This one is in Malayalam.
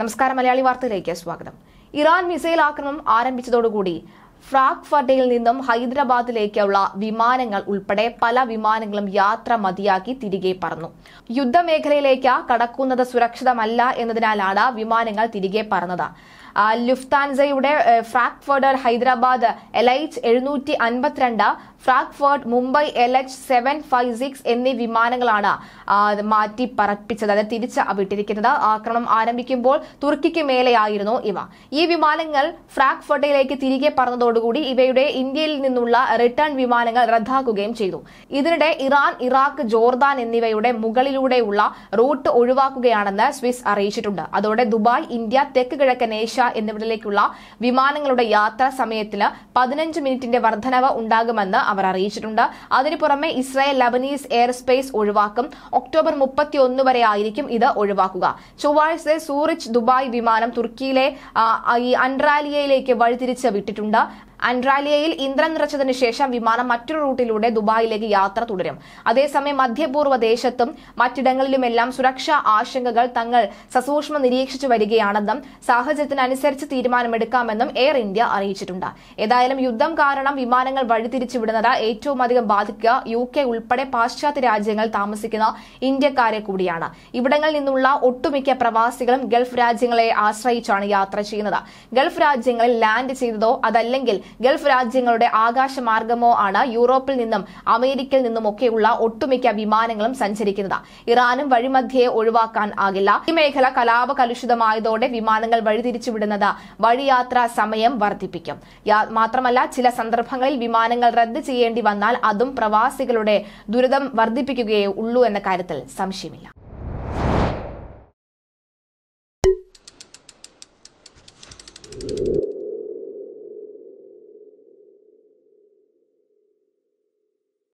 നമസ്കാരം മലയാളി വാർത്തയിലേക്ക് സ്വാഗതം ഇറാൻ മിസൈൽ ആക്രമണം ആരംഭിച്ചതോടുകൂടി ഫ്രാക്ഫർട്ടിൽ നിന്നും ഹൈദരാബാദിലേക്കുള്ള വിമാനങ്ങൾ ഉൾപ്പെടെ പല വിമാനങ്ങളും യാത്ര മതിയാക്കി തിരികെ പറന്നു യുദ്ധമേഖലയിലേക്ക് കടക്കുന്നത് സുരക്ഷിതമല്ല എന്നതിനാലാണ് വിമാനങ്ങൾ തിരികെ പറന്നത് ലുഫ്താൻസയുടെ ഫ്രാങ്ക്ഫർട്ട് ഹൈദരാബാദ് എൽ എച്ച് എഴുന്നൂറ്റി അൻപത്തിരണ്ട് Frankfurt Mumbai L H seven five six എന്നീ വിമാനങ്ങളാണ് മാറ്റി പറപ്പിച്ചത് അത് തിരിച്ച് വിട്ടിരിക്കുന്നത് ആക്രമണം ആരംഭിക്കുമ്പോൾ തുർക്കിക്ക് മേലെയായിരുന്നു ഇവ ഈ വിമാനങ്ങൾ ഫ്രാങ്ക്ഫർട്ടിലേക്ക് തിരികെ പറന്നതോടെ കൂടി ഇവയുടെ ഇന്ത്യയിൽ നിന്നുള്ള റിട്ടേൺ വിമാനങ്ങൾ റദ്ദാക്കുകയും ചെയ്തു ഇതിനിടെ ഇറാൻ ഇറാഖ് ജോർദാൻ എന്നിവയുടെ മുകളിലൂടെയുള്ള റൂട്ട് ഒഴിവാക്കുകയാണെന്ന് സ്വിസ് അറിയിച്ചിട്ടുണ്ട് അതോടെ ദുബായ് ഇന്ത്യ തെക്ക് കിഴക്കൻ ഏഷ്യ എന്നിവിടങ്ങളിലേക്കുള്ള വിമാനങ്ങളുടെ യാത്രാ സമയത്തിന് പതിനഞ്ച് മിനിറ്റിന്റെ വർധനവ് ഉണ്ടാകുമെന്ന് അവർ അറിയിച്ചിട്ടുണ്ട് അതിനു പുറമെ ഇസ്രായേൽ ലബനീസ് എയർ സ്പേസ് ഒഴിവാക്കും ഒക്ടോബർ മുപ്പത്തിയൊന്ന് വരെ ആയിരിക്കും ഇത് ഒഴിവാക്കുക ചൊവ്വാഴ്ച സൂറിച്ച് ദുബായ് വിമാനം തുർക്കിയിലെ ഈ അൻറാലിയയിലേക്ക് വഴിതിരിച്ച് വിട്ടിട്ടുണ്ട് അൻട്രാലിയയിൽ ഇന്ധനം നിറച്ചതിനു ശേഷം വിമാനം മറ്റൊരു റൂട്ടിലൂടെ ദുബായിലേക്ക് യാത്ര തുടരും അതേസമയം മധ്യപൂർവ്വ ദേശത്തും മറ്റിടങ്ങളിലുമെല്ലാം സുരക്ഷാ ആശങ്കകൾ തങ്ങൾ സസൂക്ഷ്മ നിരീക്ഷിച്ചു വരികയാണെന്നും സാഹചര്യത്തിനനുസരിച്ച് തീരുമാനമെടുക്കാമെന്നും എയർ ഇന്ത്യ അറിയിച്ചിട്ടുണ്ട് ഏതായാലും യുദ്ധം കാരണം വിമാനങ്ങൾ വഴിതിരിച്ചുവിടുന്നത് ഏറ്റവും അധികം ബാധിക്കുക യു കെ ഉൾപ്പെടെ പാശ്ചാത്യ രാജ്യങ്ങൾ താമസിക്കുന്ന ഇന്ത്യക്കാരെ കൂടിയാണ് ഇവിടങ്ങളിൽ നിന്നുള്ള ഒട്ടുമിക്ക പ്രവാസികളും ഗൾഫ് രാജ്യങ്ങളെ ആശ്രയിച്ചാണ് യാത്ര ചെയ്യുന്നത് ഗൾഫ് രാജ്യങ്ങളിൽ ലാൻഡ് ചെയ്തതോ അതല്ലെങ്കിൽ ഗൾഫ് രാജ്യങ്ങളുടെ മാർഗമോ ആണ് യൂറോപ്പിൽ നിന്നും അമേരിക്കയിൽ നിന്നും ഒക്കെയുള്ള ഒട്ടുമിക്ക വിമാനങ്ങളും സഞ്ചരിക്കുന്നത് ഇറാനും വഴിമധ്യയെ ഒഴിവാക്കാൻ ആകില്ല ഈ മേഖല കലാപ കലുഷിതമായതോടെ വിമാനങ്ങൾ വഴിതിരിച്ചുവിടുന്നത് വഴിയാത്രാ സമയം വർദ്ധിപ്പിക്കും മാത്രമല്ല ചില സന്ദർഭങ്ങളിൽ വിമാനങ്ങൾ റദ്ദ് ചെയ്യേണ്ടി വന്നാൽ അതും പ്രവാസികളുടെ ദുരിതം വർദ്ധിപ്പിക്കുകയേ ഉള്ളൂ എന്ന കാര്യത്തിൽ സംശയമില്ല you